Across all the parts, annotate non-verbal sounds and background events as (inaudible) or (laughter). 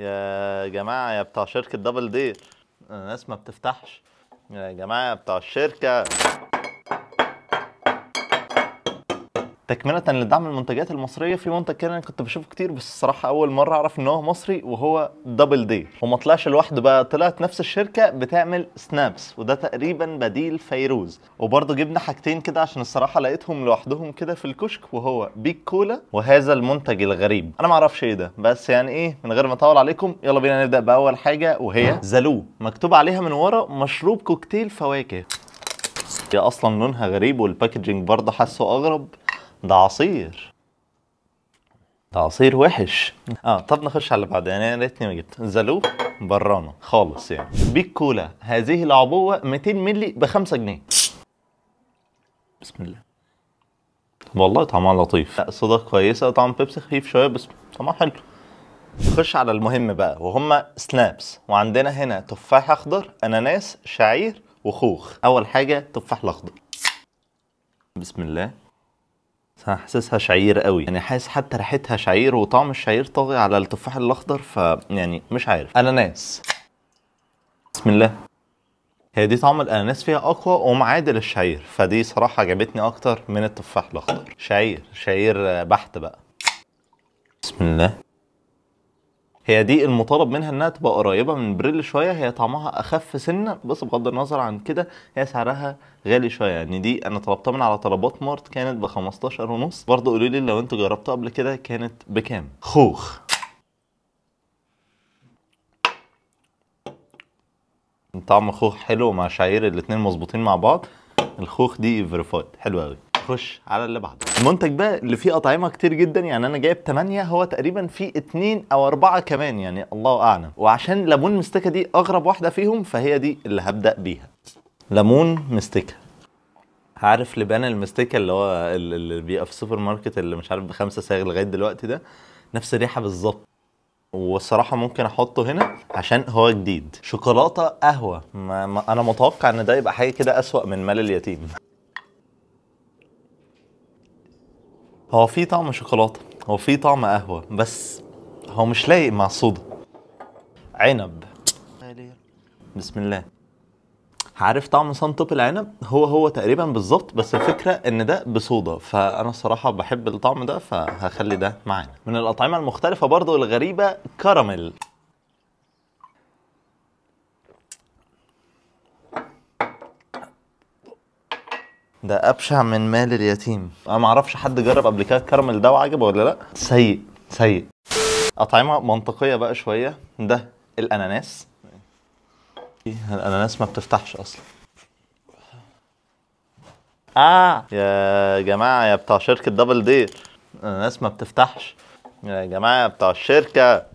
يا جماعه يا بتاع شركه دبل دير الناس ما بتفتحش يا جماعه يا بتاع الشركه تكمله لدعم المنتجات المصريه في منتج كده انا كنت بشوفه كتير بس الصراحه اول مره اعرف ان هو مصري وهو دبل دي وما طلعش لوحده بقى طلعت نفس الشركه بتعمل سنابس وده تقريبا بديل فيروز وبرضه جبنا حاجتين كده عشان الصراحه لقيتهم لوحدهم كده في الكشك وهو بيك كولا وهذا المنتج الغريب انا ما اعرفش ايه ده بس يعني ايه من غير ما اطول عليكم يلا بينا نبدا باول حاجه وهي زالو مكتوب عليها من ورا مشروب كوكتيل فواكه هي اصلا لونها غريب والباكجينج برضه حاسه اغرب ده عصير ده عصير وحش اه طب نخش على اللي بعدين يعني ريتني ما جبت زالوب برانا خالص يعني بيك كولا هذه العبوه 200 مللي ب 5 جنيه بسم الله والله طعمها لطيف لا صودا كويسه طعم بيبسي خفيف شويه بس طعمها حلو نخش على المهم بقى وهم سنابس وعندنا هنا تفاح اخضر اناناس شعير وخوخ اول حاجه تفاح الاخضر بسم الله حاسسها شعير قوي يعني حاسس حتى ريحتها شعير وطعم الشعير طاغي على التفاح الاخضر ف يعني مش عارف اناناس بسم الله هي دي طعم الاناناس فيها اقوى ومعادل الشعير فدي صراحه عجبتني اكتر من التفاح الاخضر شعير شعير بحت بقى بسم الله هي دي المطالب منها انها تبقى قريبه من بريل شويه هي طعمها اخف سنه بس بغض النظر عن كده هي سعرها غالي شويه يعني دي انا طلبتها من على طلبات مارت كانت ب 15 ونص برضه قولوا لي لو انتوا جربتوها قبل كده كانت بكام خوخ طعم خوخ حلو مع شعير الاثنين مظبوطين مع بعض الخوخ دي فيريفايد حلو قوي خش على اللي بعده المنتج بقى اللي فيه اطعمه كتير جدا يعني انا جايب 8 هو تقريبا فيه 2 او 4 كمان يعني الله اعلم وعشان ليمون مستكه دي اغرب واحده فيهم فهي دي اللي هبدا بيها ليمون مستكه عارف لبان المستكه اللي هو اللي بيبقى في السوبر ماركت اللي مش عارف بخمسه صاغ لغايه دلوقتي ده نفس الريحه بالظبط والصراحه ممكن احطه هنا عشان هو جديد شوكولاته قهوه ما ما انا متوقع ان ده يبقى حاجه كده اسوا من مال اليتيم هو في طعم شوكولاته هو في طعم قهوه بس هو مش لايق مع الصودا عنب بسم الله عارف طعم سنتوب العنب هو هو تقريبا بالظبط بس الفكره ان ده بصودا فانا الصراحه بحب الطعم ده فهخلي ده معانا من الاطعمه المختلفه برضو الغريبه كراميل ده ابشع من مال اليتيم انا ما اعرفش حد جرب قبل كده الكراميل ده وعجبه ولا لا سيء سيء اطعمه منطقيه بقى شويه ده الاناناس الاناناس ما بتفتحش اصلا اه يا جماعه يا بتاع شركه دبل دي الاناناس ما بتفتحش يا جماعه يا بتاع الشركه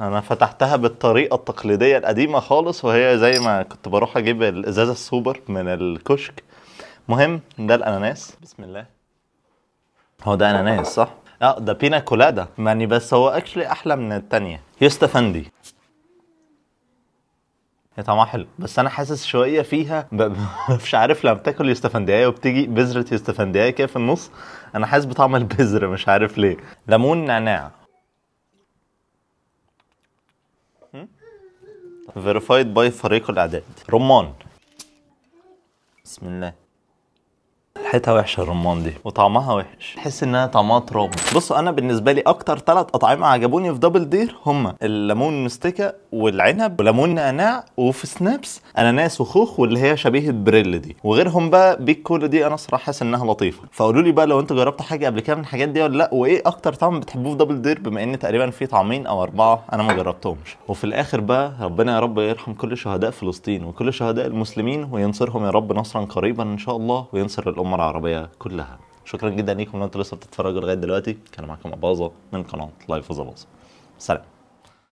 انا فتحتها بالطريقه التقليديه القديمه خالص وهي زي ما كنت بروح اجيب الازازه السوبر من الكشك مهم ده الاناناس بسم الله هو ده اناناس صح اه ده بينا كولادا يعني بس هو اكشلي احلى من الثانيه يستفندي هي طعمها حلو بس انا حاسس شويه فيها (laughs) ب... مش عارف لما بتاكل يستفندية وبتيجي بذره يستفندية كده في النص انا حاسس بطعم البذر مش عارف ليه ليمون نعناع فيريفايد باي فريق الاعداد رمان بسم الله ريحتها وحشه الرمان دي وطعمها وحش تحس انها طعمها تراب بصوا انا بالنسبه لي اكتر ثلاث اطعمه عجبوني في دبل دير هما الليمون مستكه والعنب وليمون نعناع وفي سنابس اناناس وخوخ واللي هي شبيهه بريل دي وغيرهم بقى بيك كولا دي انا صراحه حاسس انها لطيفه فقولوا لي بقى لو انتوا جربتوا حاجه قبل كده من الحاجات دي ولا لا وايه اكتر طعم بتحبوه في دبل دير بما ان تقريبا في طعمين او اربعه انا ما جربتهمش وفي الاخر بقى ربنا يا رب يرحم كل شهداء فلسطين وكل شهداء المسلمين وينصرهم يا رب نصرا قريبا ان شاء الله وينصر الامه العمارة العربية كلها شكرا جدا ليكم لو انتوا لسه بتتفرجوا لغايه دلوقتي كان معاكم اباظه من قناه لايف وزباظه سلام